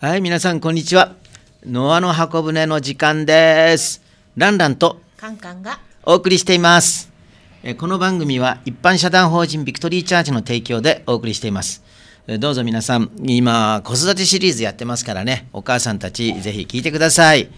はい、皆さん、こんにちは。ノアの箱舟の時間です。ランランとカンカンがお送りしています。えこの番組は一般社団法人ビクトリーチャージの提供でお送りしています。どうぞ皆さん、今、子育てシリーズやってますからね、お母さんたち、ぜひ聞いてください。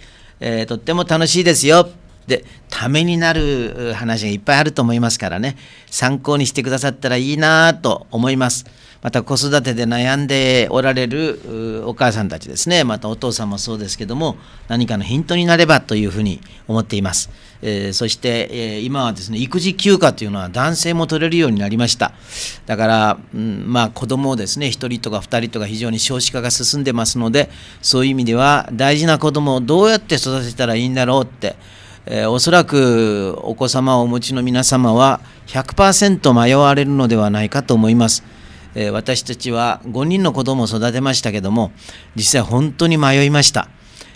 えー、とっても楽しいですよ。で、ためになる話がいっぱいあると思いますからね、参考にしてくださったらいいなと思います。また子育てで悩んでおられるお母さんたちですねまたお父さんもそうですけども何かのヒントになればというふうに思っています、えー、そして、えー、今はですね育児休暇というのは男性も取れるようになりましただから、うん、まあ子供をですね1人とか2人とか非常に少子化が進んでますのでそういう意味では大事な子供をどうやって育てたらいいんだろうってえー、おそらくお子様をお持ちの皆様は100%迷われるのではないかと思います。えー、私たちは5人の子供を育てましたけども実際本当に迷いました、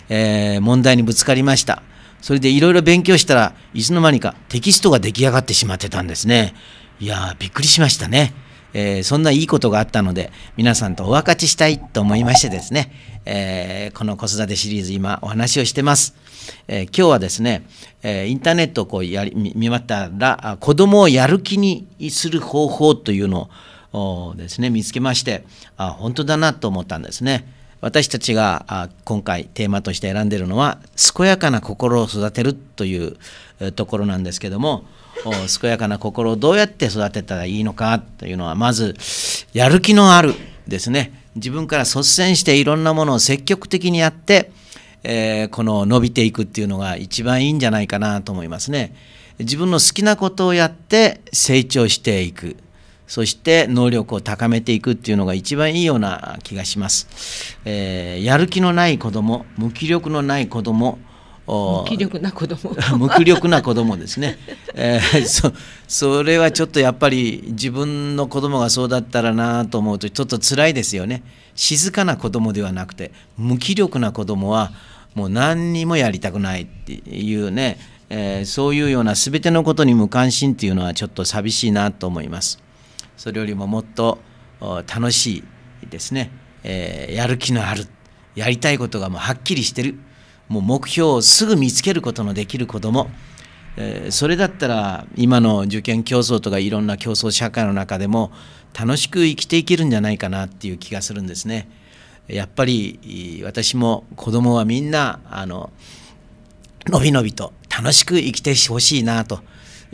えー、問題にぶつかりましたそれでいろいろ勉強したらいつの間にかテキストが出来上がってしまってたんですねいやびっくりしましたねえー、そんないいことがあったので皆さんとお分かちしたいと思いましてですね、えー、この子育てシリーズ今お話をしてます、えー、今日はですね、えインターネットをこうやり見まったら子供をやる気にする方法というのをですね見つけましてあ本当だなと思ったんですね。私たちが今回テーマとして選んでるのは「健やかな心を育てる」というところなんですけども健やかな心をどうやって育てたらいいのかというのはまずやる気のあるですね自分から率先していろんなものを積極的にやって、えー、この伸びていくっていうのが一番いいんじゃないかなと思いますね。自分の好きなことをやって成長していくそして能力を高めていくっていうのが一番いいような気がします。えー、やる気のない子ども無気力のない子ども無気力な子供 無気力な子供ですね、えー、そそれはちょっとやっぱり自分の子供がそうだったらなと思うとちょっと辛いですよね静かな子供ではなくて無気力な子供はもう何にもやりたくないっていうね、えー、そういうような全てのことに無関心っていうのはちょっと寂しいなと思います。それよりももっと楽しいですね、えー、やる気のあるやりたいことがもうはっきりしてるもう目標をすぐ見つけることのできる子ども、えー、それだったら今の受験競争とかいろんな競争社会の中でも楽しく生きていけるんじゃないかなっていう気がするんですね。やっぱり私も子供はみんなあののびのびと楽しく生きてほしいなと。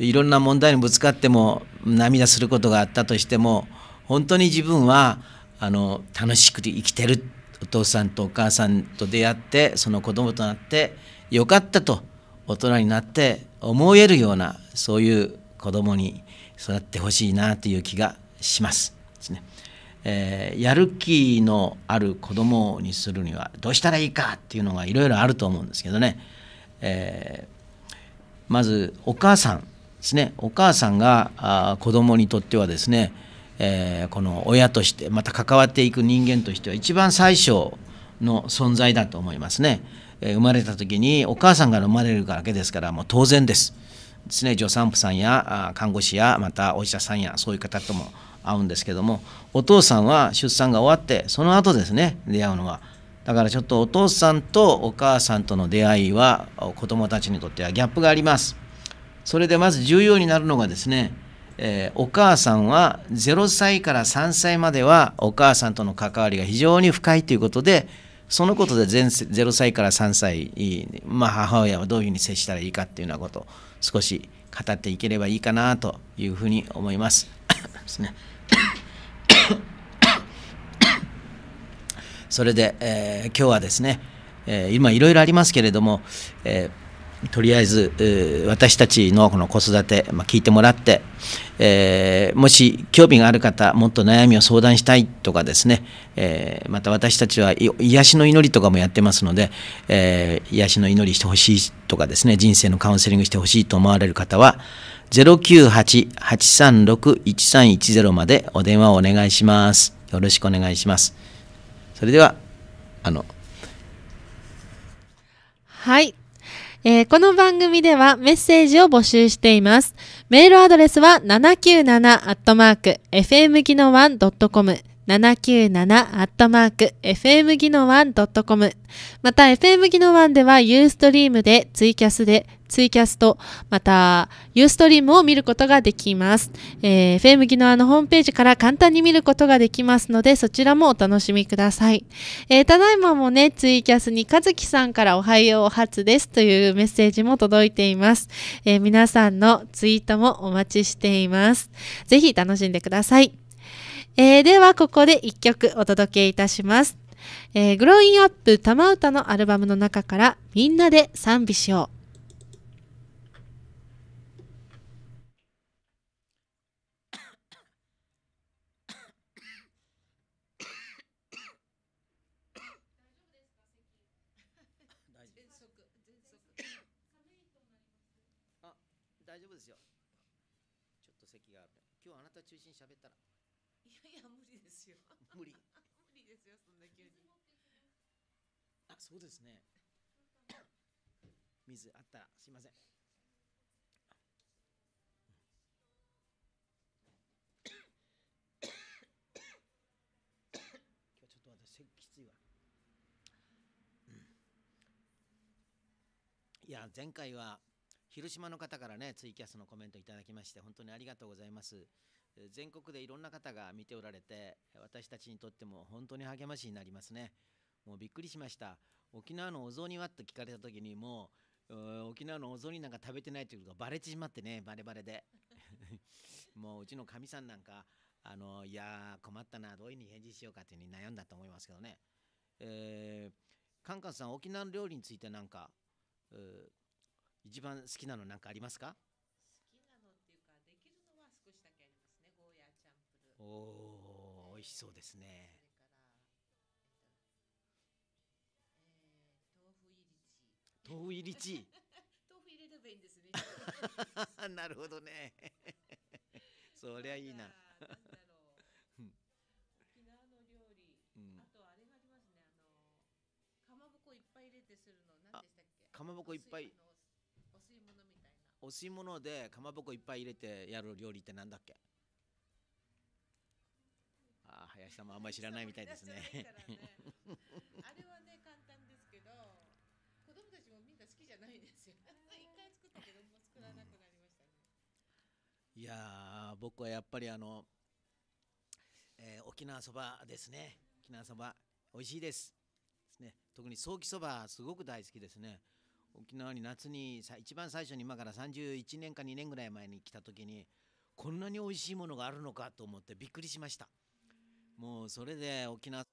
いろんな問題にぶつかっても涙することがあったとしても本当に自分はあの楽しく生きてるお父さんとお母さんと出会ってその子供となってよかったと大人になって思えるようなそういう子供に育ってほしいなという気がしますですね。えー、やる気のある子供にするにはどうしたらいいかっていうのがいろいろあると思うんですけどね、えー、まずお母さんですねお母さんがあ子供にとってはですね、えー、この親としてまた関わっていく人間としては一番最小の存在だと思いますね、えー、生まれた時にお母さんが生まれるわけですからもう当然ですですね助産婦さんや看護師やまたお医者さんやそういう方とも会うんですけどもお父さんは出産が終わってその後ですね出会うのはだからちょっとお父さんとお母さんとの出会いは子どもたちにとってはギャップがありますそれでまず重要になるのがですね、えー、お母さんは0歳から3歳まではお母さんとの関わりが非常に深いということでそのことで全0歳から3歳、まあ、母親はどういうふうに接したらいいかっていうようなことを少し語っていければいいかなというふうに思います。ですね。それで、えー、今日はですね、えー、今いろいろありますけれども、えーとりあえず私たちのこの子育て、まあ、聞いてもらって、えー、もし興味がある方もっと悩みを相談したいとかですね、えー、また私たちは癒しの祈りとかもやってますので、えー、癒しの祈りしてほしいとかですね人生のカウンセリングしてほしいと思われる方は098-836-1310までお電話をお願いします。よろしくお願いします。それでは、あの、はい。えー、この番組ではメッセージを募集しています。メールアドレスは 797-fm n o 1.com f m .com また FM 技能ンではユーストリームでツイキャスでツイキャスト、また、ユーストリームを見ることができます。えー、FM 技能ンのホームページから簡単に見ることができますので、そちらもお楽しみください。えー、ただいまもね、ツイキャスに和樹さんからおはよう初ですというメッセージも届いています。えー、皆さんのツイートもお待ちしています。ぜひ楽しんでください。えー、ではここで1曲お届けいたします。えー、グロインアップ玉唄のアルバムの中からみんなで賛美しよう。や前回は広島の方からねツイキャスのコメントいただきまして本当にありがとうございます全国でいろんな方が見ておられて私たちにとっても本当に励ましになりますねもうびっくりしました沖縄のお雑煮はって聞かれた時にもう沖縄のお雑煮なんか食べてないということがバレてしまってねバレバレで もううちのかみさんなんかあのいや困ったなどういうふうに返事しようかっていうふうに悩んだと思いますけどねえー、カンカンさん沖縄の料理についてなんか一番好きなの何かありますか好きなのっていうかできるのは少しだけありますねゴーヤーチャンプルーおお、え美味しそうですねそれから、えー、豆腐入りチー豆腐入りチー豆腐入れればいいんですね なるほどね そりゃいいななんだかまぼこいっぱいお吸い物みたいなお吸い物でかまぼこいっぱい入れてやる料理ってなんだっけああ林さんもあんまり知らないみたいですねね、あれはね簡単ですけど子供たちもみんな好きじゃないんですよ一回作ったけどもう作らなくなりましたね、うん、いや僕はやっぱりあの、えー、沖縄そばですね沖縄そば美味しいですですね特にソーキそばすごく大好きですね沖縄に夏にさ一番最初に今から31年か2年ぐらい前に来た時にこんなに美味しいものがあるのかと思ってびっくりしましたもうそれで沖縄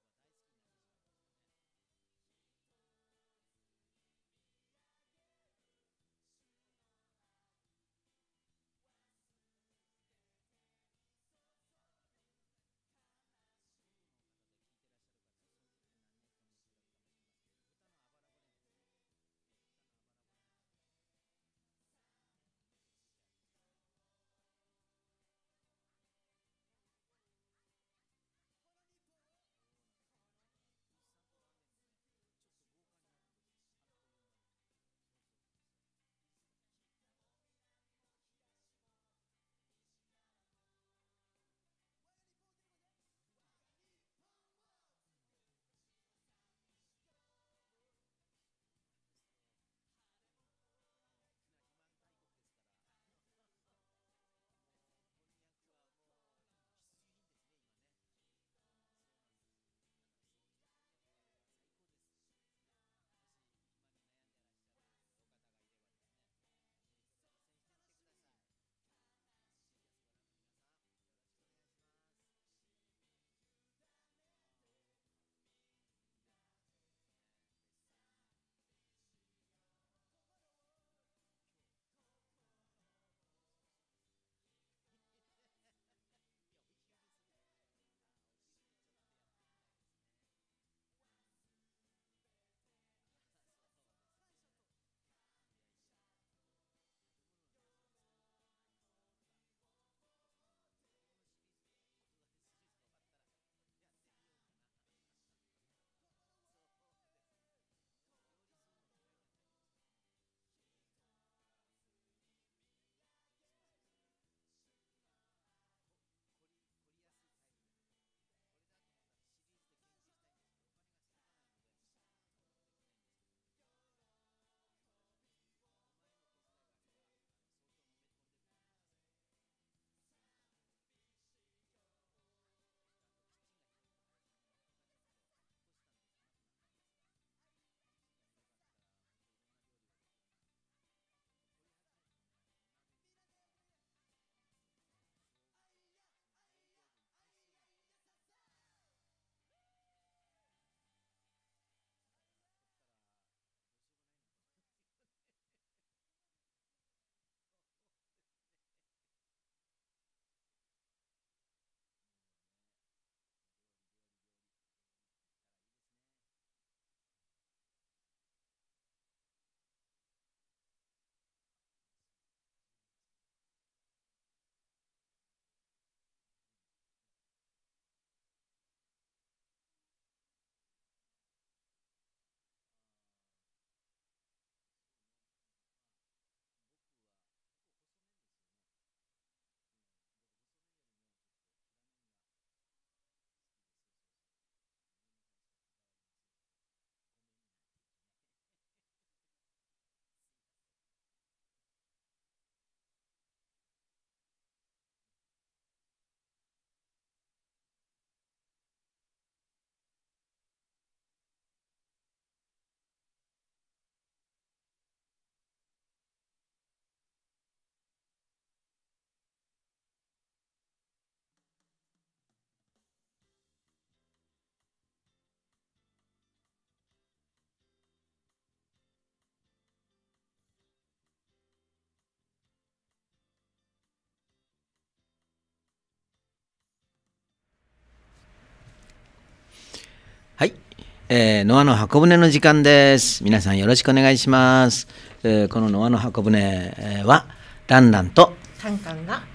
えー、ノアの箱舟の時間です。皆さんよろしくお願いします。えー、このノアの箱舟は、ランランと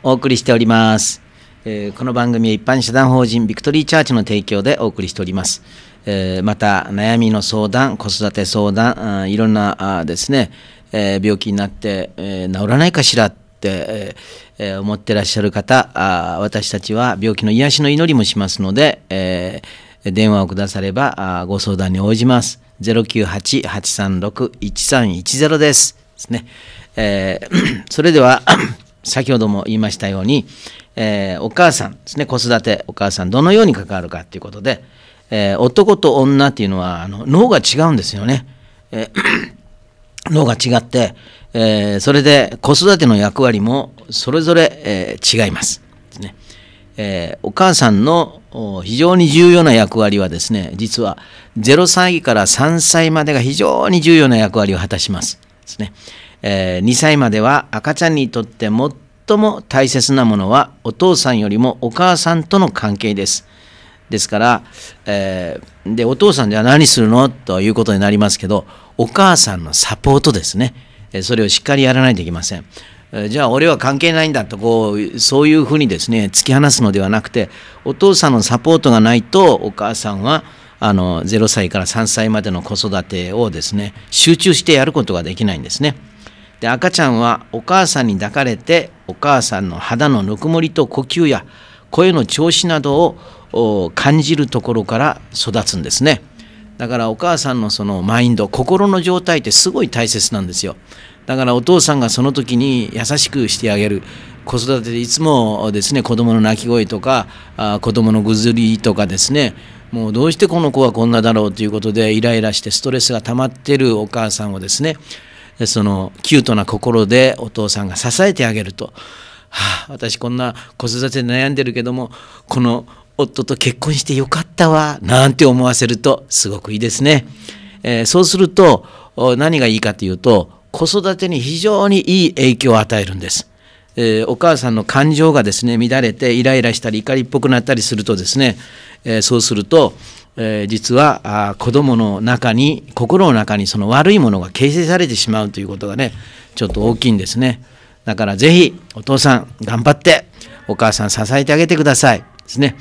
お送りしております。えー、この番組は一般社団法人ビクトリーチャーチの提供でお送りしております。えー、また、悩みの相談、子育て相談、いろんなあですね、えー、病気になって、えー、治らないかしらって、えー、思ってらっしゃる方あ、私たちは病気の癒しの祈りもしますので、えー電話をくださればご相談に応じます。098-836-1310です。ですね。えー、それでは、先ほども言いましたように、えー、お母さんですね、子育て、お母さん、どのように関わるかということで、えー、男と女というのはあの脳が違うんですよね。えー、脳が違って、えそれで子育ての役割もそれぞれ、え違います。えー、お母さんの非常に重要な役割はですね実は0歳から3歳までが非常に重要な役割を果たしますですね、えー、2歳までは赤ちゃんにとって最も大切なものはお父さんよりもお母さんとの関係ですですから、えー、でお父さんじゃ何するのということになりますけどお母さんのサポートですねそれをしっかりやらないといけませんじゃあ俺は関係ないんだとこうそういうふうにですね突き放すのではなくてお父さんのサポートがないとお母さんはあの0歳から3歳までの子育てをですね集中してやることができないんですね。で赤ちゃんはお母さんに抱かれてお母さんの肌のぬくもりと呼吸や声の調子などを感じるところから育つんですね。だからお母さんのそのマインド心の状態ってすごい大切なんですよ。だからお父さんがその時に優しくしてあげる子育てでいつもですね子供の泣き声とかあ子供のぐずりとかですねもうどうしてこの子はこんなだろうということでイライラしてストレスが溜まってるお母さんをですねそのキュートな心でお父さんが支えてあげると、はあ、私こんな子育てで悩んでるけどもこの夫と結婚してよかったわなんて思わせるとすごくいいですね。えー、そうすると何がいいかというと子育てに非常にいい影響を与えるんです。えー、お母さんの感情がですね乱れてイライラしたり怒りっぽくなったりするとですね、えー、そうすると、えー、実はあ子供の中に心の中にその悪いものが形成されてしまうということがねちょっと大きいんですねだから是非お父さん頑張ってお母さん支えてあげてくださいですね。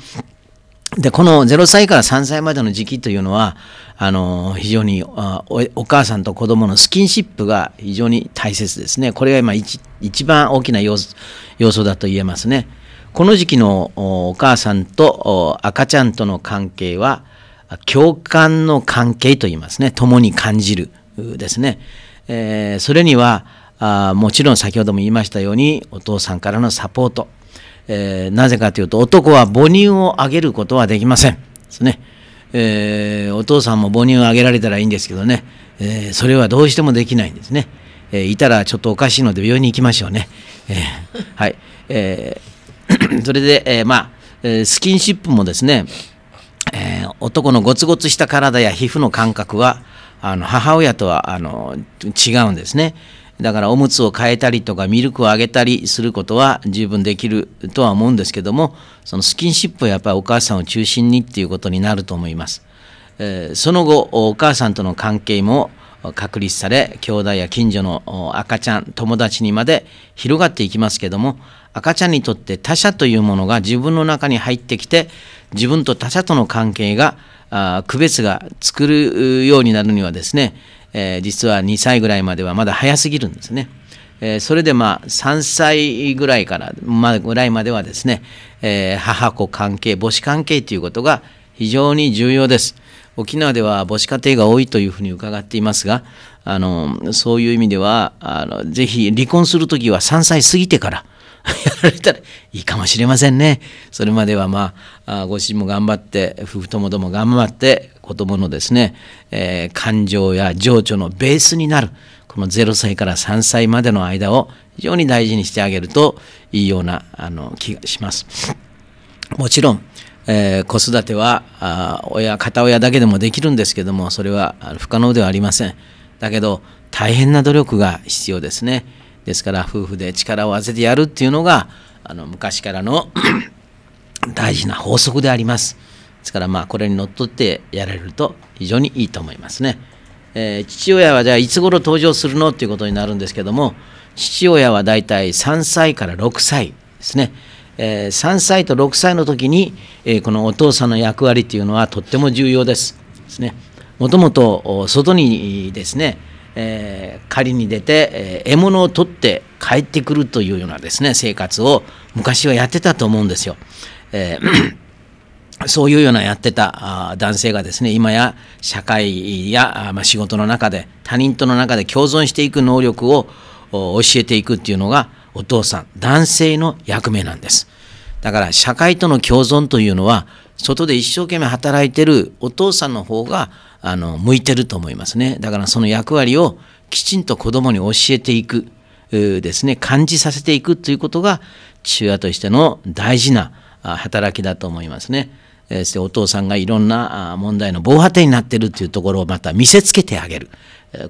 で、この0歳から3歳までの時期というのは、あの、非常にお母さんと子供のスキンシップが非常に大切ですね。これが今一一番大きな要素だと言えますね。この時期のお母さんと赤ちゃんとの関係は、共感の関係と言いますね。共に感じるですね。えー、それにはあ、もちろん先ほども言いましたように、お父さんからのサポート、えー、なぜかというと男は母乳をあげることはできませんですね、えー、お父さんも母乳をあげられたらいいんですけどね、えー、それはどうしてもできないんですね、えー、いたらちょっとおかしいので病院に行きましょうね、えー、はい、えー、それで、えー、まあスキンシップもですね、えー、男のゴツゴツした体や皮膚の感覚はあの母親とはあの違うんですね、だからおむつを変えたりとかミルクをあげたりすることは十分できるとは思うんですけどもそのスキンシップはやっぱりお母さんを中心にっていうことになると思います、えー、その後お母さんとの関係も確立され兄弟や近所の赤ちゃん友達にまで広がっていきますけども赤ちゃんにとって他者というものが自分の中に入ってきて自分と他者との関係が区別が作るようになるにはですねえー、実は2歳ぐらいまではまだ早すぎるんですね。えー、それでまあ3歳ぐらいから、まあ、ぐらいまではですね、えー、母子関係母子関係ということが非常に重要です。沖縄では母子家庭が多いというふうに伺っていますがあのそういう意味ではあのぜひ離婚する時は3歳過ぎてからやられたらいいかもしれませんね。それまではまあご自身も頑張って夫婦ともども頑張って子供のですね、えー、感情や情緒のベースになるこの0歳から3歳までの間を非常に大事にしてあげるといいようなあの気がします。もちろん、えー、子育てはあ親片親だけでもできるんですけどもそれは不可能ではありません。だけど大変な努力が必要ですね。ですから夫婦で力を合わせてやるっていうのがあの昔からの 大事な法則であります。ですからまあこれにのっとってやれると非常にいいと思いますね。えー、父親はじゃあいつ頃登場するのということになるんですけども父親はだいたい3歳から6歳ですね、えー、3歳と6歳の時に、えー、このお父さんの役割っていうのはとっても重要ですですねもともと外にですね、えー、狩りに出て、えー、獲物を取って帰ってくるというようなですね生活を昔はやってたと思うんですよ、えーそういうようなやってた男性がですね、今や社会や、ま仕事の中で、他人との中で共存していく能力を教えていくっていうのが、お父さん、男性の役目なんです。だから、社会との共存というのは、外で一生懸命働いてるお父さんの方が、あの、向いてると思いますね。だから、その役割をきちんと子供に教えていく、ですね、感じさせていくということが、父親としての大事な働きだと思いますね。えー、してお父さんがいろんな問題の防波堤になってるっていうところをまた見せつけてあげる。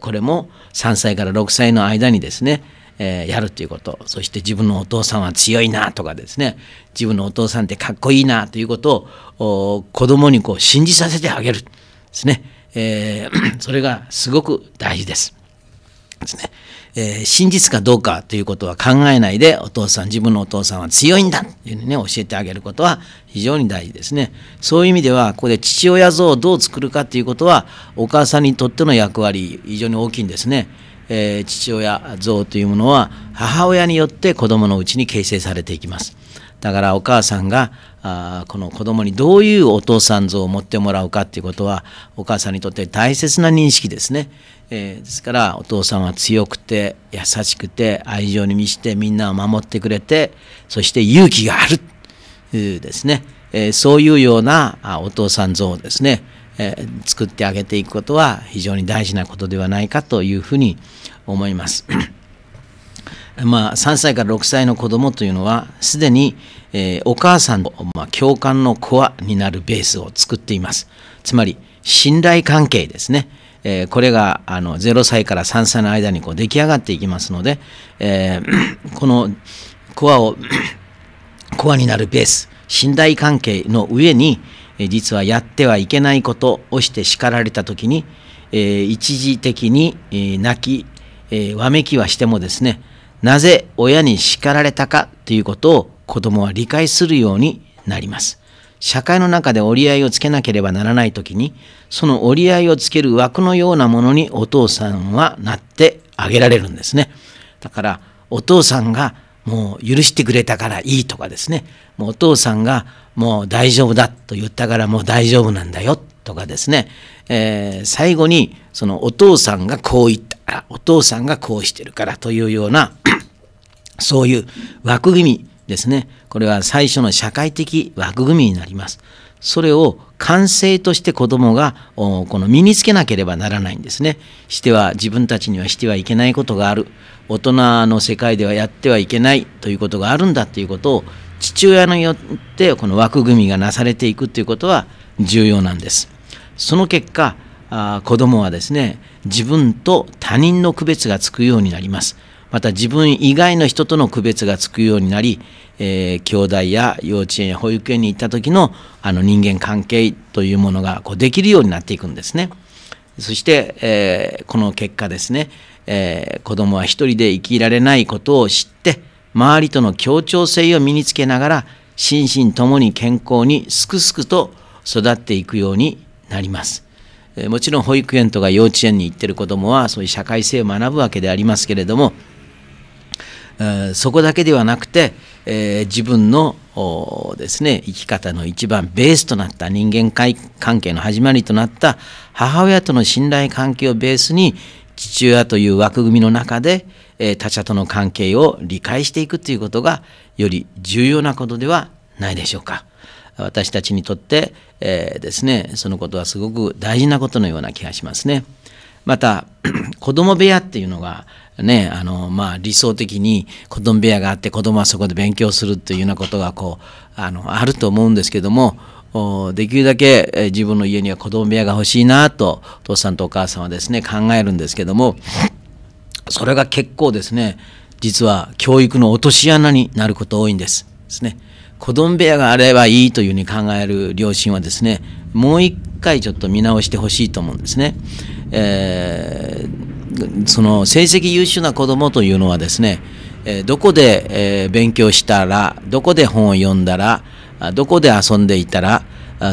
これも3歳から6歳の間にですね、えー、やるということそして自分のお父さんは強いなとかですね自分のお父さんってかっこいいなということを子供にこに信じさせてあげるですね、えー、それがすごく大事です。ですねえー、真実かどうかということは考えないで、お父さん、自分のお父さんは強いんだというね、教えてあげることは非常に大事ですね。そういう意味では、ここで父親像をどう作るかということは、お母さんにとっての役割、非常に大きいんですね。えー、父親像というものは、母親によって子供のうちに形成されていきます。だからお母さんがあこの子供にどういうお父さん像を持ってもらうかということはお母さんにとって大切な認識ですね。えー、ですからお父さんは強くて優しくて愛情に満ちてみんなを守ってくれてそして勇気がある、うですね、えー、そういうようなあお父さん像をですね、えー、作ってあげていくことは非常に大事なことではないかというふうに思います。まあ、3歳から6歳の子どもというのはすでに、えー、お母さんの、まあ、共感のコアになるベースを作っていますつまり信頼関係ですね、えー、これがあの0歳から3歳の間にこう出来上がっていきますので、えー、このコアを、コアになるベース、信頼関係の上に、実はやってはいけないことをして叱られた時に、えー、一時的に、え泣き、えー、わめきはしてもですねなぜ親に叱られたかということを子どもは理解するようになります。社会の中で折り合いをつけなければならない時にその折り合いをつける枠のようなものにお父さんはなってあげられるんですねだからお父さんがもう許してくれたからいいとかですねもうお父さんがもう大丈夫だと言ったからもう大丈夫なんだよとかですね、えー、最後にそのお父さんがこう言ったからお父さんがこうしてるからというようなそういう枠組みですねこれは最初の社会的枠組みになります。それを完成として子どもがこの身につけなければならないんですね。しては自分たちにはしてはいけないことがある大人の世界ではやってはいけないということがあるんだということを父親によってこの枠組みがなされていくということは重要なんです。その結果子どもはですね自分と他人の区別がつくようになります。また自分以外の人との区別がつくようになり、えー、兄弟や幼稚園や保育園に行った時のあの人間関係というものがこうできるようになっていくんですね。そして、えー、この結果ですね、えー、子供は一人で生きられないことを知って周りとの協調性を身につけながら心身ともに健康にすくすくと育っていくようになります。もちろん保育園とか幼稚園に行ってる子どもはそういう社会性を学ぶわけでありますけれどもそこだけではなくて、えー、自分のですね生き方の一番ベースとなった人間関係の始まりとなった母親との信頼関係をベースに父親という枠組みの中で、えー、他者との関係を理解していくということがより重要なことではないでしょうか。私たちにとって、えー、ですねそのことはすごく大事なことのような気がしますね。また 子供部屋っていうのがねあのまあ、理想的に子ども部屋があって子どもはそこで勉強するというようなことがこうあのあると思うんですけどもできるだけ自分の家には子ども部屋が欲しいなとお父さんとお母さんはですね考えるんですけどもそれが結構ですね実は教育の落とし穴になること多いんです。ですね。子供部屋があればいいというふうに考える両親はですねもう一回ちょっと見直してほしいと思うんですね。えーその成績優秀な子どもというのはですね、えどこで、え勉強したらどこで本を読んだらどこで遊んでいたら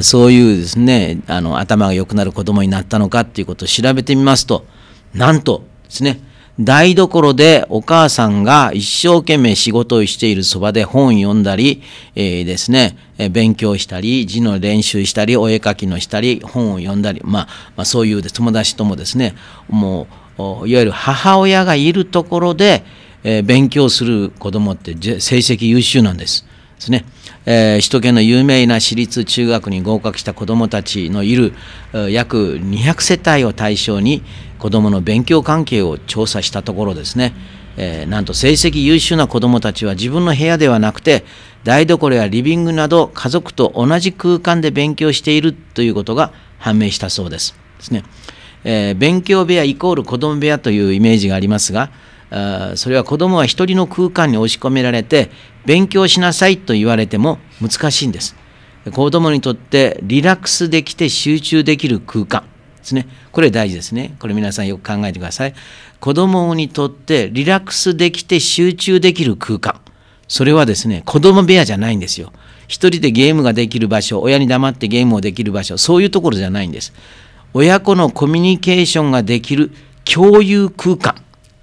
そういうですねあの頭が良くなる子どもになったのかっていうことを調べてみますとなんとですね台所でお母さんが一生懸命仕事をしているそばで本読んだり、えー、ですね、勉強したり、字の練習したり、お絵かきのしたり、本を読んだり、まあ、まあ、そういう友達ともですね、もういわゆる母親がいるところで、えー、勉強する子どもって成績優秀なんです。ですね。えー、首都圏の有名な私立中学に合格した子どもたちのいる約200世帯を対象に子どもの勉強関係を調査したところですね、えー、なんと成績優秀な子どもたちは自分の部屋ではなくて台所やリビングなど家族と同じ空間で勉強しているということが判明したそうです。ですね。えー、勉強部屋イコール子供部屋というイメージがありますが、それは子供は一人の空間に押し込められて、勉強しなさいと言われても難しいんです。子供にとってリラックスできて集中できる空間ですね。これ大事ですね。これ皆さんよく考えてください。子供にとってリラックスできて集中できる空間。それはですね、子供部屋じゃないんですよ。一人でゲームができる場所、親に黙ってゲームをできる場所、そういうところじゃないんです。親子のコミュニケーションができる共有空間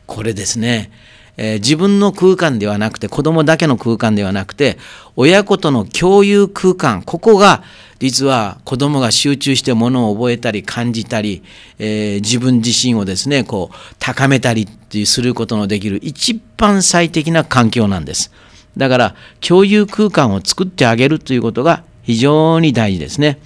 これですね、えー、自分の空間ではなくて子供だけの空間ではなくて親子との共有空間ここが実は子供が集中してものを覚えたり感じたり、えー、自分自身をですねこう高めたりってすることのできる一番最適な環境なんです。だから共有空間を作ってあげるということが非常に大事ですね。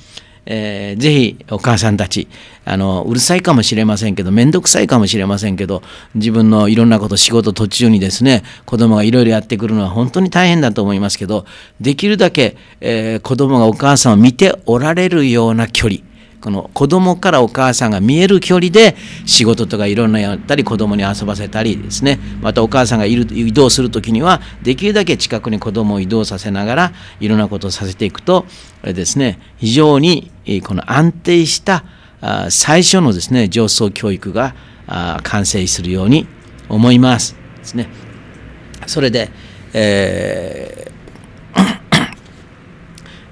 えー、ぜひお母さんたちあのうるさいかもしれませんけど面倒くさいかもしれませんけど自分のいろんなこと仕事途中にですね子供がいろいろやってくるのは本当に大変だと思いますけどできるだけ、えー、子供がお母さんを見ておられるような距離この子供からお母さんが見える距離で仕事とかいろんなやったり子供に遊ばせたりですねまたお母さんがいる移動する時にはできるだけ近くに子供を移動させながらいろんなことをさせていくとですね非常にこの安定した最初のですね上層教育が完成するように思いますですねそれで、え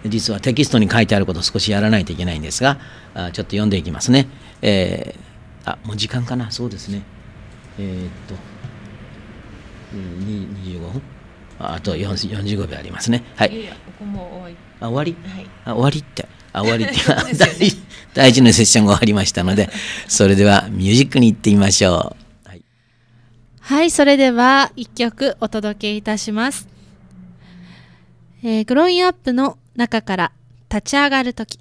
実はテキストに書いてあることを少しやらないといけないんですがちょっと読んでいきますね、えー、あもう時間かなそうですねえー、っと25分あと45秒ありますねはいあ終わり、はい、あ終わりってあ終わりって ね、大事なセッションが終わりましたので それではミュージックに行ってみましょうはい、はい、それでは1曲お届けいたします、えー、グロインアップの中から立ち上がるとき。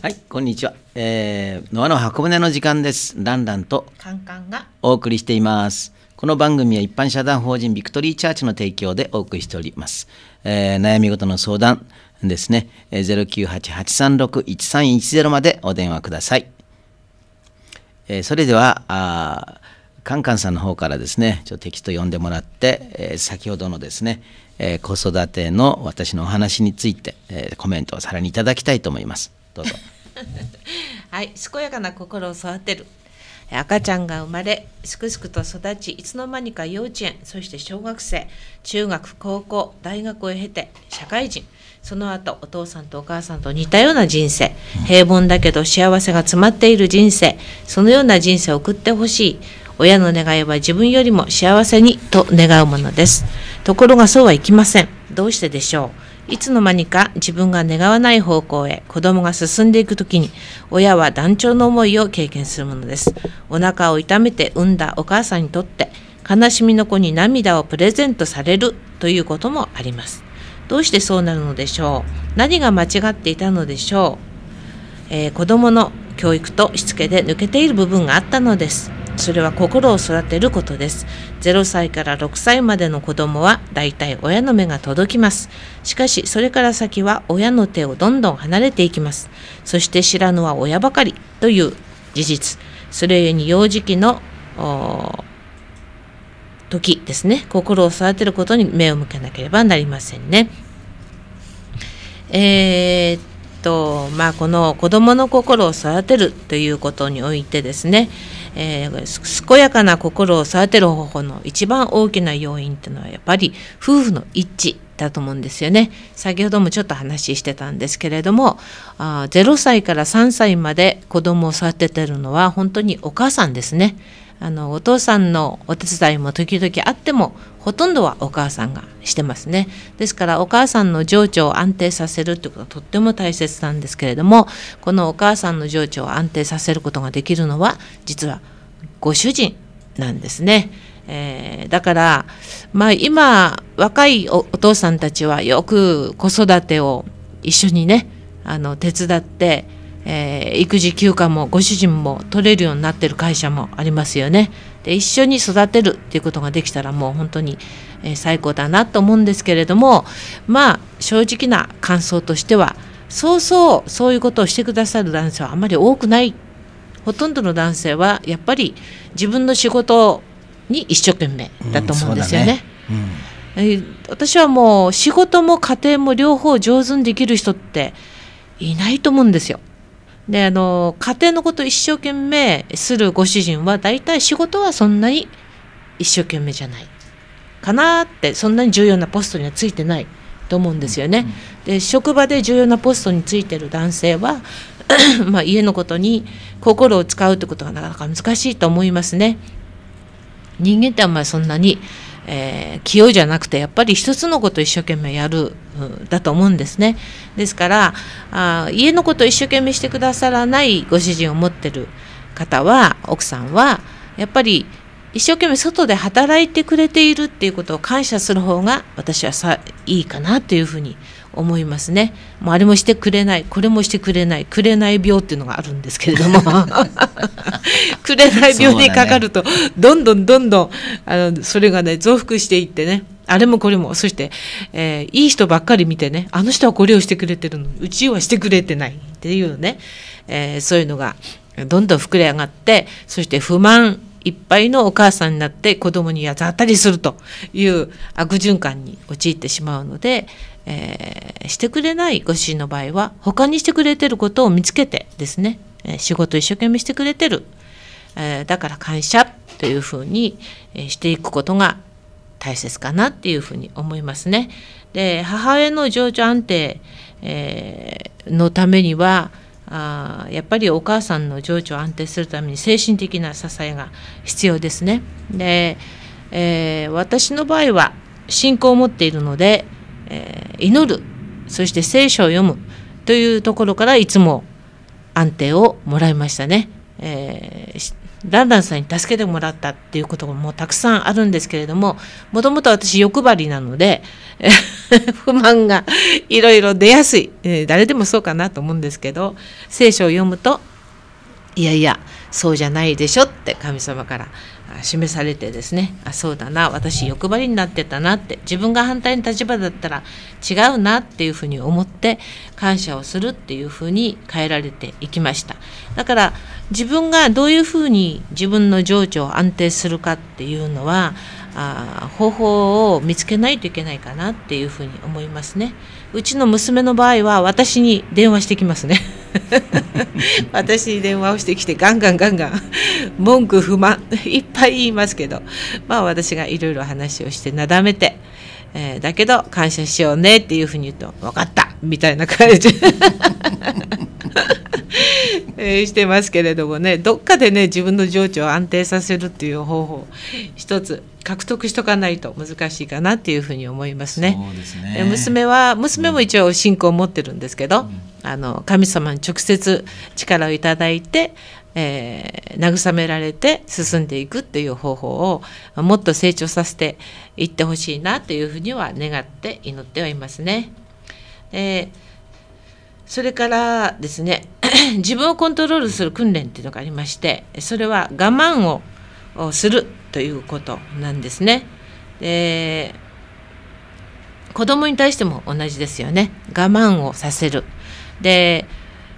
はいこんにちは、えー、ノアの箱舟の時間ですランランとカンカンがお送りしていますこの番組は一般社団法人ビクトリーチャーチの提供でお送りしております、えー、悩み事の相談ですね、えロ九八八三六一三一ゼロまでお電話ください、えー、それではあカンカンさんの方からですね、ちょっとテキスト読んでもらって、えー、先ほどのですね、えー、子育ての私のお話について、えー、コメントをさらにいただきたいと思います。どうぞはい健やかな心を育てる赤ちゃんが生まれすくすくと育ちいつの間にか幼稚園そして小学生中学高校大学を経て社会人その後お父さんとお母さんと似たような人生平凡だけど幸せが詰まっている人生そのような人生を送ってほしい親の願いは自分よりも幸せにと願うものですところがそうはいきませんどうしてでしょういつの間にか自分が願わない方向へ子供が進んでいく時に親は断腸の思いを経験するものですお腹を痛めて産んだお母さんにとって悲しみの子に涙をプレゼントされるということもありますどうしてそうなるのでしょう何が間違っていたのでしょう、えー、子供の教育としつけで抜けている部分があったのですそれは心を育てることです0歳から6歳までの子供はだいたい親の目が届きますしかしそれから先は親の手をどんどん離れていきますそして知らぬは親ばかりという事実それゆえに幼児期の時ですね心を育てることに目を向けなければなりませんね。えー、っとまあこの子どもの心を育てるということにおいてですね、えー、健やかな心を育てる方法の一番大きな要因っていうのはやっぱり夫婦の一致だと思うんですよね。先ほどもちょっと話してたんですけれどもあ0歳から3歳まで子供を育ててるのは本当にお母さんですね。あのお父さんのお手伝いも時々あってもほとんどはお母さんがしてますねですからお母さんの情緒を安定させるってことはとっても大切なんですけれどもこのお母さんの情緒を安定させることができるのは実はご主人なんですね。えー、だから、まあ、今若いお父さんたちはよく子育てを一緒にねあの手伝ってえー、育児休暇もご主人も取れるようになってる会社もありますよね。で一緒に育てるっていうことができたらもう本当に、えー、最高だなと思うんですけれどもまあ正直な感想としてはそうそうそういうことをしてくださる男性はあまり多くないほとんどの男性はやっぱり自分の仕事に一生懸命だと思うんですよね。うん私はもう仕事も家庭も両方上手にできる人っていないと思うんですよ。であの家庭のこと一生懸命するご主人は大体仕事はそんなに一生懸命じゃないかなってそんなに重要なポストにはついてないと思うんですよね。で職場で重要なポストについてる男性は まあ家のことに心を使うってことがなかなか難しいと思いますね。人間ってあんまりそんなにえー、器用じゃなくてやっぱり一つのことを一生懸命やる、だと思うんですね。ですからあ家のことを一生懸命してくださらないご主人を持ってる方は奥さんはやっぱり一生懸命外で働いてくれているっていうことを感謝する方が私はさいいかなというふうに思います。思いますねもうあれもしてくれないこれもしてくれないくれない病っていうのがあるんですけれども くれない病にかかると、ね、どんどんどんどんあのそれがね増幅していってねあれもこれもそして、えー、いい人ばっかり見てねあの人はこれをしてくれてるのにうちはしてくれてないっていうね、えー、そういうのがどんどん膨れ上がってそして不満いっぱいのお母さんになって子供に八つ当たりするという悪循環に陥ってしまうので、えー、してくれないご主人の場合は他にしてくれてることを見つけてですね、え仕事一生懸命してくれてる、えだから感謝というふうに、えしていくことが大切かなっていうふうに思いますね。で母親の情緒安定、えー、のためにはあやっぱりお母さんの情緒を安定するために精神的な支えが必要ですね。で、えー、私の場合は信仰を持っているので、えー、祈るそして聖書を読むというところからいつも安定をもらいましたね。えー、ランランさんに助けてもらったっていうことがもうたくさんあるんですけれどももともと私欲張りなので 不満がいろいろ出やすい、えー、誰でもそうかなと思うんですけど聖書を読むといやいやそうじゃないでしょって神様から示されてですねあそうだな私欲張りになってたなって自分が反対の立場だったら違うなっていうふうに思って感謝をするっていうふうに変えられていきましただから自分がどういうふうに自分の情緒を安定するかっていうのはあ方法を見つけないといけないかなっていうふうに思いますねうちの娘の場合は私に電話してきますね 私に電話をしてきてガンガンガンガン文句不満いっぱい言いますけどまあ私がいろいろ話をしてなだめて、えー、だけど感謝しようねっていうふうに言うと分かったみたいな感じ。えー、してますけれどもねどっかでね自分の情緒を安定させるっていう方法一つ獲得しとかないと難しいかなっていうふうに思いますね。そうですね娘は娘も一応信仰を持ってるんですけど、うん、あの神様に直接力をいただいて、えー、慰められて進んでいくっていう方法をもっと成長させていってほしいなというふうには願って祈ってはいますね。えそれからですね 自分をコントロールする訓練っていうのがありましてそれは我慢をするということなんですね。で子供に対しても同じですよね我慢をさせるで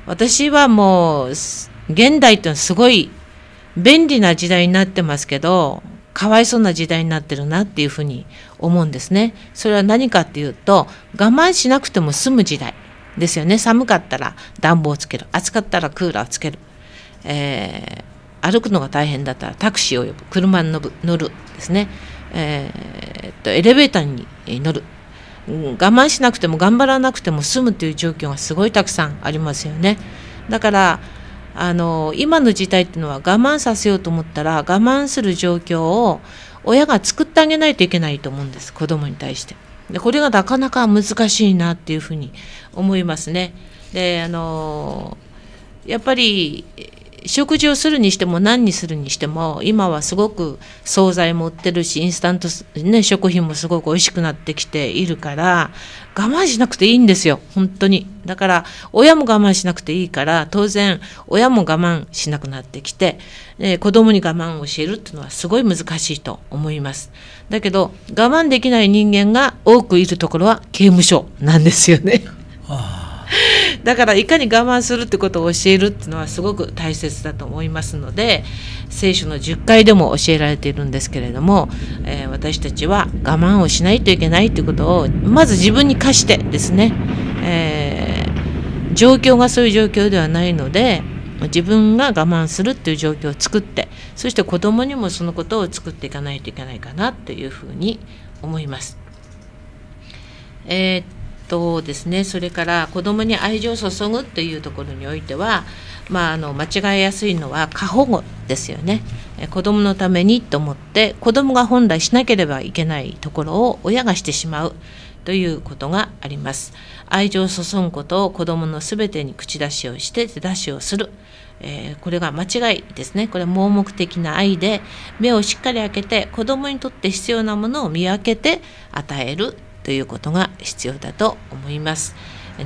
私はもう現代ってすごい便利な時代になってますけどかわいそうな時代になってるなっていうふうに思うんですね。それは何かっていうと我慢しなくても済む時代ですよね寒かったら暖房をつける暑かったらクーラーをつける、えー、歩くのが大変だったらタクシーを呼ぶ車に乗るですね、えー、っとエレベーターに乗る我慢しなくても頑張らなくても済むという状況がすごいたくさんありますよね。だからあの今の時代っていうのは我慢させようと思ったら我慢する状況を親が作ってあげないといけないと思うんです子供に対して。でこれがなかなか難しいなっていうふうに思いますね。であのやっぱり食事をするにしても何にするにしても今はすごく惣菜も売ってるしインスタント、ね、食品もすごく美味しくなってきているから我慢しなくていいんですよ本当にだから親も我慢しなくていいから当然親も我慢しなくなってきて、え子供に我慢を教えるっていうのはすごい難しいと思いますだけど我慢できない人間が多くいるところは刑務所なんですよね。だからいかに我慢するってことを教えるっていうのはすごく大切だと思いますので聖書の10回でも教えられているんですけれども、えー、私たちは我慢をしないといけないってことをまず自分に課してですね、えー、状況がそういう状況ではないので自分が我慢するっていう状況を作ってそして子供にもそのことを作っていかないといけないかなというふうに思います。えーとですねそれから子どもに愛情を注ぐというところにおいては、まあ、あの間違えやすいのは過保護ですよね子どものためにと思って子どもが本来しなければいけないところを親がしてしまうということがあります愛情を注ぐことを子どものすべてに口出しをして手出しをするえー、これが間違いですねこれは盲目的な愛で目をしっかり開けて子どもにとって必要なものを見分けて与えるということが必要だと思います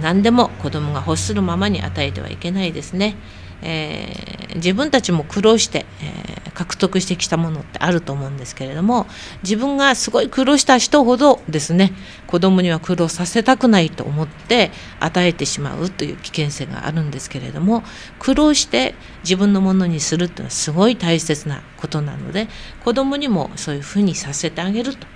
何でも子どもが欲するままに与えてはいけないですね、えー、自分たちも苦労して、えー、獲得してきたものってあると思うんですけれども自分がすごい苦労した人ほどですね子どもには苦労させたくないと思って与えてしまうという危険性があるんですけれども苦労して自分のものにするっていうのはすごい大切なことなので子どもにもそういうふうにさせてあげると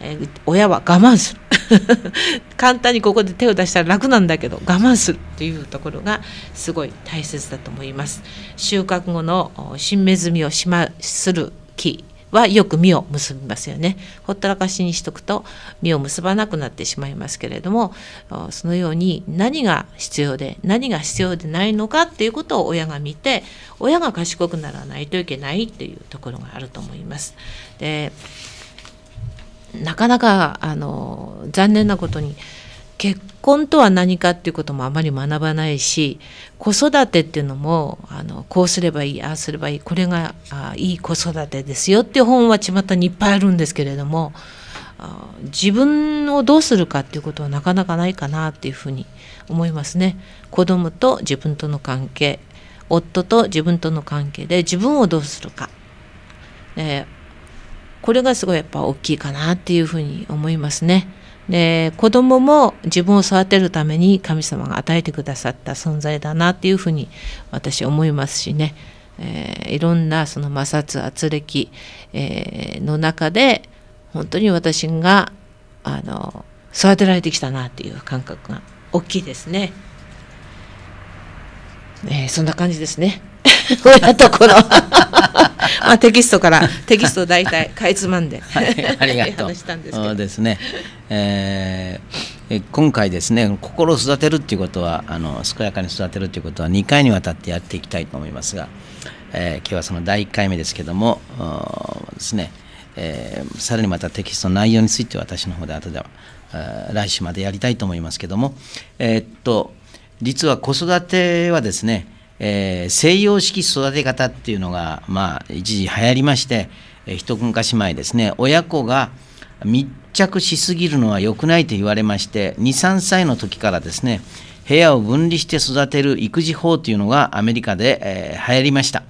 えー、親は我慢する 簡単にここで手を出したら楽なんだけど我慢するというところがすごい大切だと思います収穫後の新芽摘みをしまする木はよく実を結びますよねほったらかしにしとくと実を結ばなくなってしまいますけれどもそのように何が必要で何が必要でないのかっていうことを親が見て親が賢くならないといけないっていうところがあると思います。でなかなかあの残念なことに結婚とは何かっていうこともあまり学ばないし子育てっていうのもあのこうすればいいああすればいいこれがあいい子育てですよっていう本は巷にいっぱいあるんですけれども自分をどうするかっていうことはなかなかないかなっていうふうに思いますね。子供と自分との関係夫と自分との関係で自分をどうするか、えーこれがすごいやっぱ大きいかなっていうふうに思いますね。で子供も自分を育てるために神様が与えてくださった存在だなっていうふうに私思いますしね、えー、いろんなその摩擦圧力、えー、の中で本当に私があの育てられてきたなっていう感覚が大きいですね。えー、そんな感じですね。親ところ。まあテキストからテキスト大体かいつまんで、はい、ありがとうそうですね、えー、今回ですね心を育てるっていうことはあの健やかに育てるっていうことは2回にわたってやっていきたいと思いますが、えー、今日はその第1回目ですけどもですねえー、さらにまたテキストの内容について私の方で後では、え来週までやりたいと思いますけども、えー、っと実は子育てはですね、えー、西洋式育て方っていうのが、まあ、一時流行りまして、えー、一昔前ですね親子が密着しすぎるのは良くないと言われまして23歳の時からですね部屋を分離して育てる育児法というのがアメリカで、えー、流行りました。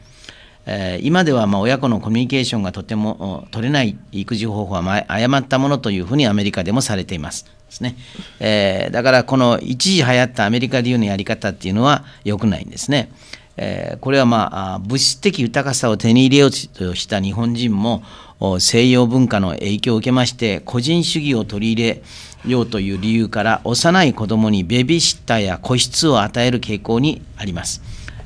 え今ではま親子のコミュニケーションがとても取れない育児方法は誤ったものというふうにアメリカでもされています。ですね、えー、だからこの一時流行ったアメリカ流のやり方っていうのは良くないんですね。えー、これはまあ物質的豊かさを手に入れようとした日本人も西洋文化の影響を受けまして個人主義を取り入れようという理由から幼い子供にベビーシッターや個室を与える傾向にあります。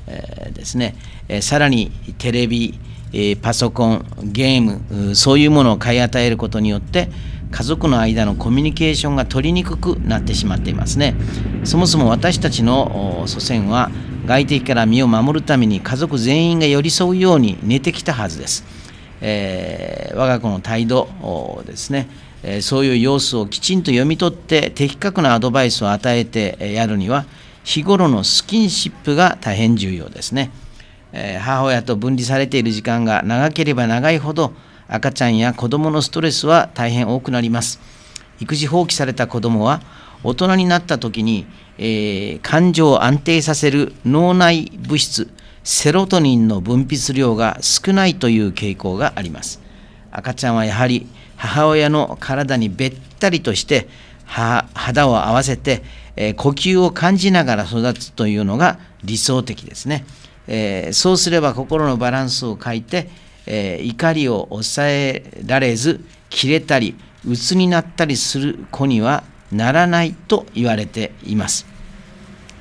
えー、ですね、えー、さらにテレビ、えパソコンゲームそういうものを買い与えることによって家族の間のコミュニケーションが取りにくくなってしまっていますねそもそも私たちの祖先は外敵から身を守るために家族全員が寄り添うように寝てきたはずです、えー、我が子の態度ですねそういう様子をきちんと読み取って的確なアドバイスを与えてやるには日頃のスキンシップが大変重要ですね母親と分離されている時間が長ければ長いほど赤ちゃんや子どものストレスは大変多くなります育児放棄された子どもは大人になった時に、えー、感情を安定させる脳内物質セロトニンの分泌量が少ないという傾向があります赤ちゃんはやはり母親の体にべったりとして肌を合わせて、えー、呼吸を感じながら育つというのが理想的ですね、えー、そうすれば心のバランスを変えてえー、怒りを抑えられず切れたり鬱になったりする子にはならないと言われています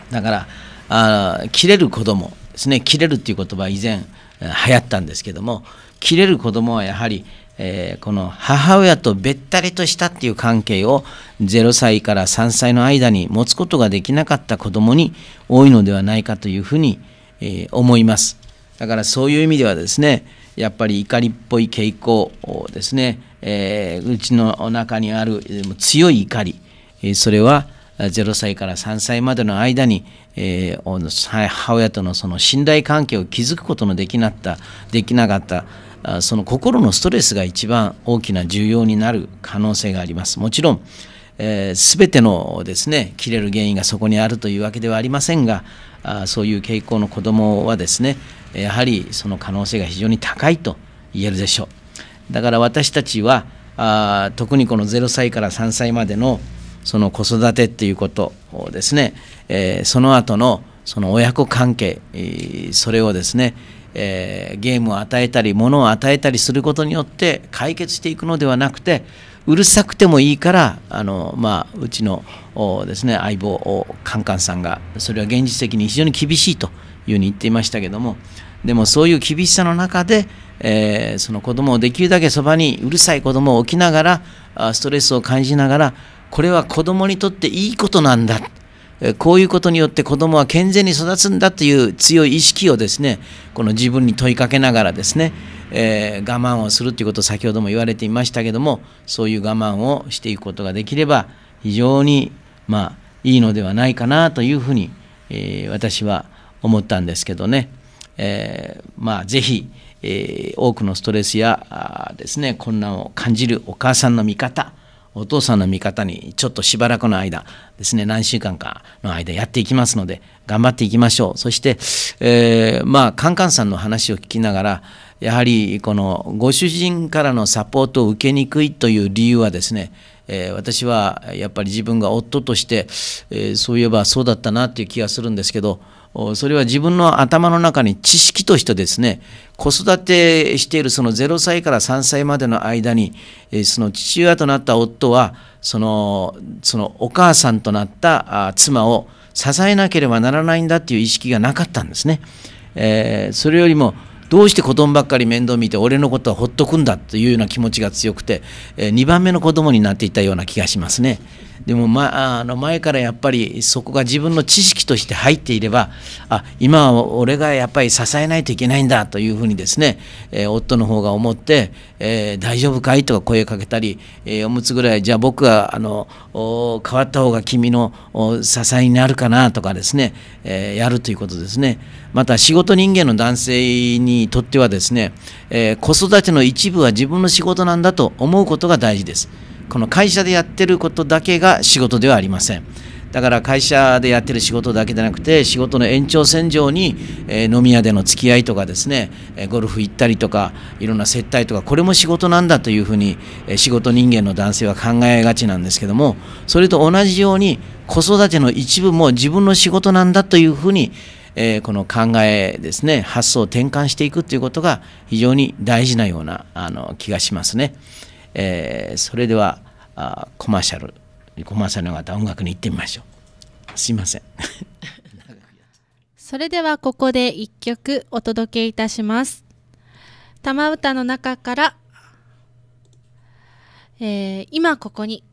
だからあ切れる子供ですね切れるっていう言葉は以前流行ったんですけども切れる子供はやはり、えー、この母親とべったりとしたっていう関係を0歳から3歳の間に持つことができなかった子供に多いのではないかというふうに、えー、思いますだからそういう意味ではですねやっぱり怒りっぽい傾向ですね、えー、うちの中にある強い怒り、それは0歳から3歳までの間に、えー、母親とのその信頼関係を築くことのできなったできなかったその心のストレスが一番大きな重要になる可能性があります。もちろん、えー、全てのですね切れる原因がそこにあるというわけではありませんがあそういう傾向の子どもはですねやはりその可能性が非常に高いと言えるでしょうだから私たちはあ特にこの0歳から3歳までのその子育てっていうことをですね、えー、その後のその親子関係、それをですね、えー、ゲームを与えたり物を与えたりすることによって解決していくのではなくてうるさくてもいいからあの、まあ、うちのですね相棒カンカンさんがそれは現実的に非常に厳しいというふうに言っていましたけどもでもそういう厳しさの中で、えー、その子供をできるだけそばにうるさい子供を置きながらストレスを感じながらこれは子供にとっていいことなんだこういうことによって子供は健全に育つんだという強い意識をですねこの自分に問いかけながらですね、えー、我慢をするということを先ほども言われていましたけどもそういう我慢をしていくことができれば非常にまあいいのではないかなというふうに、えー、私は思ったんですけどね。えー、まあ、ぜひ、えー、多くのストレスやですね困難を感じるお母さんの味方お父さんの味方にちょっとしばらくの間ですね何週間かの間やっていきますので頑張っていきましょうそして、えー、まあカンカンさんの話を聞きながらやはりこのご主人からのサポートを受けにくいという理由はですねえー、私はやっぱり自分が夫として、えー、そういえばそうだったなっていう気がするんですけどそれは自分の頭の中に知識としてですね、子育てしているその0歳から3歳までの間に、その父親となった夫は、そのそのお母さんとなった妻を支えなければならないんだっていう意識がなかったんですね。えー、それよりも、どうして子供ばっかり面倒見て俺のことはほっとくんだというような気持ちが強くて、え2番目の子供になっていたような気がしますね。でも、ま、あの前からやっぱりそこが自分の知識として入っていればあ今は俺がやっぱり支えないといけないんだというふうにですね、えー、夫の方が思って、えー、大丈夫かいとか声かけたり、えー、おむつぐらいじゃあ僕はあの変わった方が君の支えになるかなとかですね、えやるということですねまた仕事人間の男性にとってはですね、え子育ての一部は自分の仕事なんだと思うことが大事です。この会社でやってることだけが仕事ではありません。だから会社でやってる仕事だけでなくて仕事の延長線上に、え飲み屋での付き合いとかですね、えゴルフ行ったりとかいろんな接待とかこれも仕事なんだというふうに、え仕事人間の男性は考えがちなんですけどもそれと同じように子育ての一部も自分の仕事なんだというふうに、えこの考えですね発想を転換していくということが非常に大事なようなあの気がしますね。えー、それではあコマーシャルコマーシャルの方音楽に行ってみましょうすいません それではここで一曲お届けいたします玉歌の中から、えー、今ここに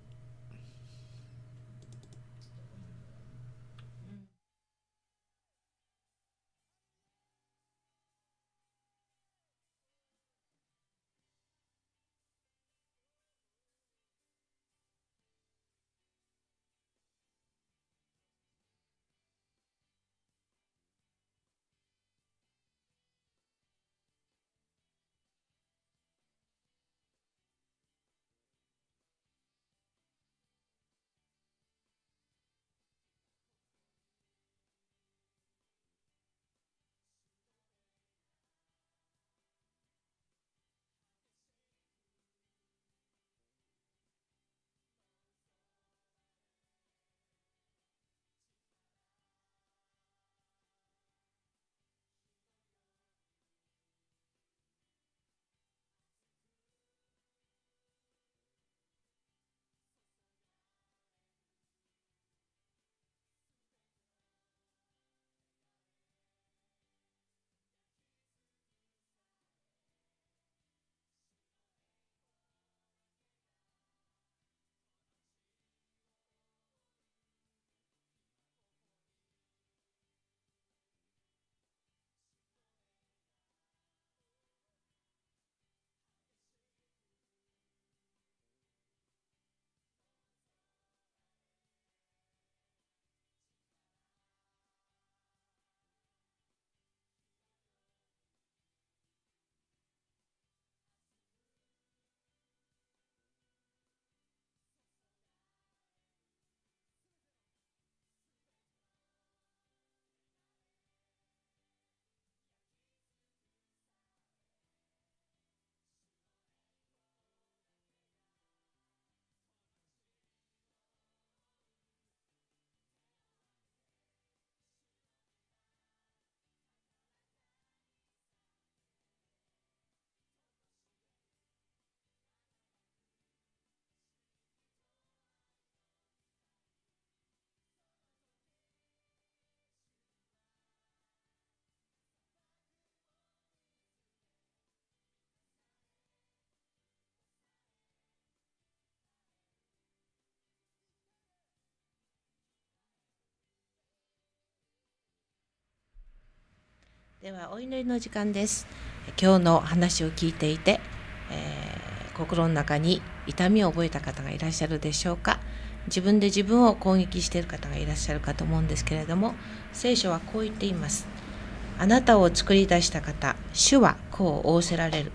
ではお祈りの時間です今日の話を聞いていて、えー、心の中に痛みを覚えた方がいらっしゃるでしょうか自分で自分を攻撃している方がいらっしゃるかと思うんですけれども聖書はこう言っていますあなたを作り出した方主はこう仰せられる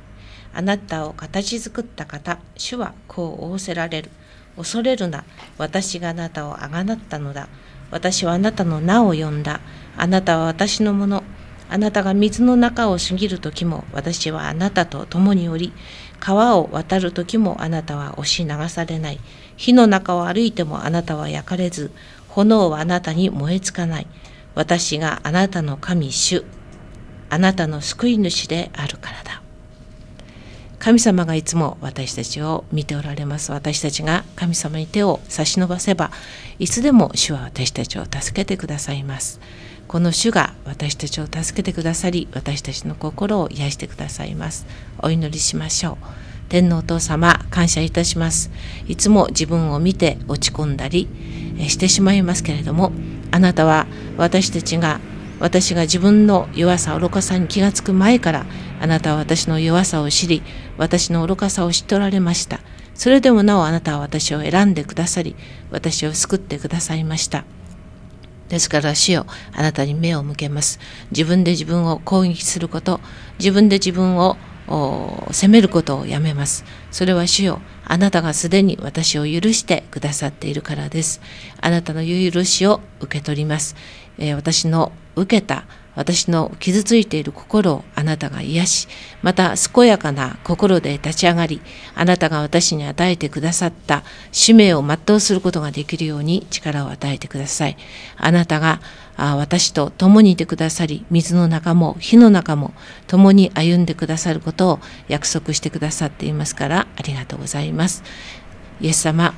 あなたを形作った方主はこう仰せられる恐れるな私があなたをあがなったのだ私はあなたの名を呼んだあなたは私のものあなたが水の中を過ぎる時も私はあなたと共におり川を渡る時もあなたは押し流されない火の中を歩いてもあなたは焼かれず炎はあなたに燃え尽かない私があなたの神主あなたの救い主であるからだ神様がいつも私たちを見ておられます私たちが神様に手を差し伸ばせばいつでも主は私たちを助けてくださいます。この主が私たちを助けてくださり私たちの心を癒してくださいますお祈りしましょう天皇お父様感謝いたしますいつも自分を見て落ち込んだりしてしまいますけれどもあなたは私たちが私が自分の弱さ愚かさに気がつく前からあなたは私の弱さを知り私の愚かさを知っておられましたそれでもなおあなたは私を選んでくださり私を救ってくださいましたですから主よあなたに目を向けます自分で自分を攻撃すること自分で自分を責めることをやめますそれは主よあなたがすでに私を許してくださっているからですあなたの許しを受け取ります、えー、私の受けた私の傷ついている心をあなたが癒し、また健やかな心で立ち上がり、あなたが私に与えてくださった使命を全うすることができるように力を与えてください。あなたが私と共にいてくださり、水の中も火の中も共に歩んでくださることを約束してくださっていますからありがとうございます。イエス様、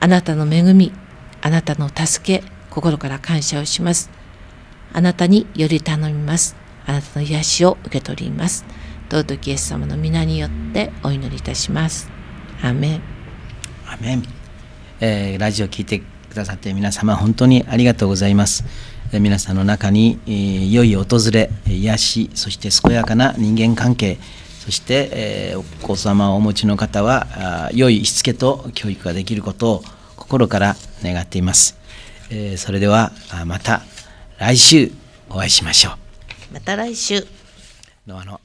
あなたの恵み、あなたの助け、心から感謝をします。あなたにより頼みます。あなたの癒しを受け取ります。尊きイエス様の皆によってお祈りいたします。アメン。アメン。えー、ラジオ聞いてくださって皆様本当にありがとうございます。え皆さんの中に、えー、良い訪れ、癒し、そして健やかな人間関係、そして、えー、お子様をお持ちの方は良いしつけと教育ができることを心から願っています。えー、それではまた来週お会いしましょう。また来週。どうもあの